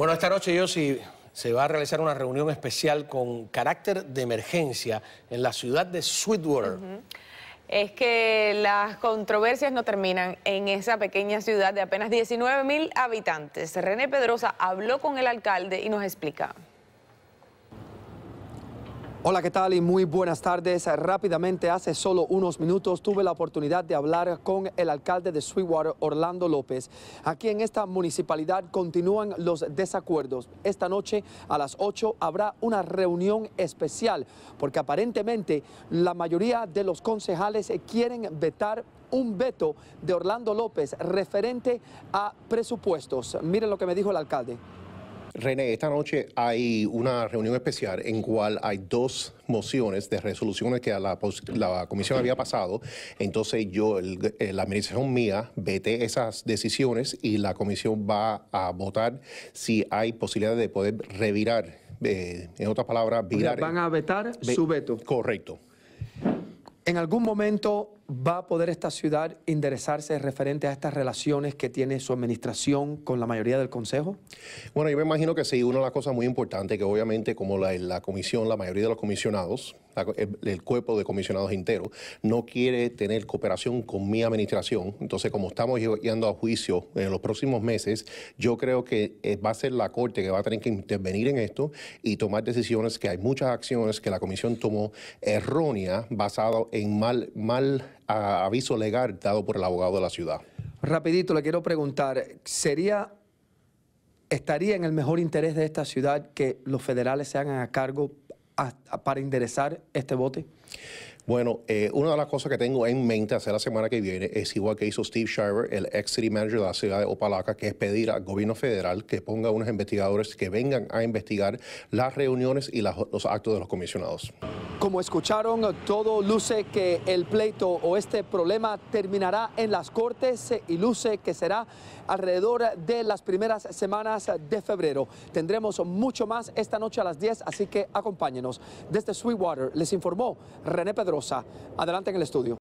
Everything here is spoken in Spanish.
Bueno, esta noche yo sí se va a realizar una reunión especial con carácter de emergencia en la ciudad de Sweetwater. Es que las controversias no terminan en esa pequeña ciudad de apenas 19 mil habitantes. René Pedrosa habló con el alcalde y nos explica. Hola, ¿qué tal? Y muy buenas tardes. Rápidamente, hace solo unos minutos tuve la oportunidad de hablar con el alcalde de Sweetwater, Orlando López. Aquí en esta municipalidad continúan los desacuerdos. Esta noche a las 8 habrá una reunión especial porque aparentemente la mayoría de los concejales quieren vetar un veto de Orlando López referente a presupuestos. Miren lo que me dijo el alcalde. René, esta noche hay una reunión especial en cual hay dos mociones de resoluciones que la, comisión había pasado. Entonces yo, eh, la administración mía, vete esas decisiones y la comisión va a votar si hay posibilidad de poder revirar, eh, en otras palabras, virar. van a vetar su veto. Correcto. En algún momento va a poder esta ciudad interesarse referente a estas relaciones que tiene su administración con la mayoría del Consejo? Bueno, yo me imagino que sí, una de las cosas muy importantes que obviamente como la, comisión, la mayoría de los comisionados, el, cuerpo de comisionados entero, no quiere tener cooperación con mi administración, entonces como estamos yendo a juicio en los próximos meses, yo creo que eh, va a ser la Corte que va a tener que intervenir en esto y tomar decisiones que hay muchas acciones que la comisión tomó erróneas basado en mal... mal aviso legal dado por el abogado de la ciudad. Rapidito, le quiero preguntar, ¿sería, estaría en el mejor interés de esta ciudad que los federales se hagan a cargo para enderezar este bote? Bueno, eh, una de las cosas que tengo en mente hacer la semana que viene es igual que hizo Steve Shriver, el ex city manager de la ciudad de Opalaca, que es pedir al gobierno federal que ponga unos investigadores que vengan a investigar las reuniones y los actos de los comisionados. Como escucharon, todo luce que el pleito o este problema terminará en las Cortes y luce que será alrededor de las primeras semanas de febrero. Tendremos mucho más esta noche a las 10, así que acompáñenos. Desde Sweetwater les informó René Pedrosa. Adelante en el estudio.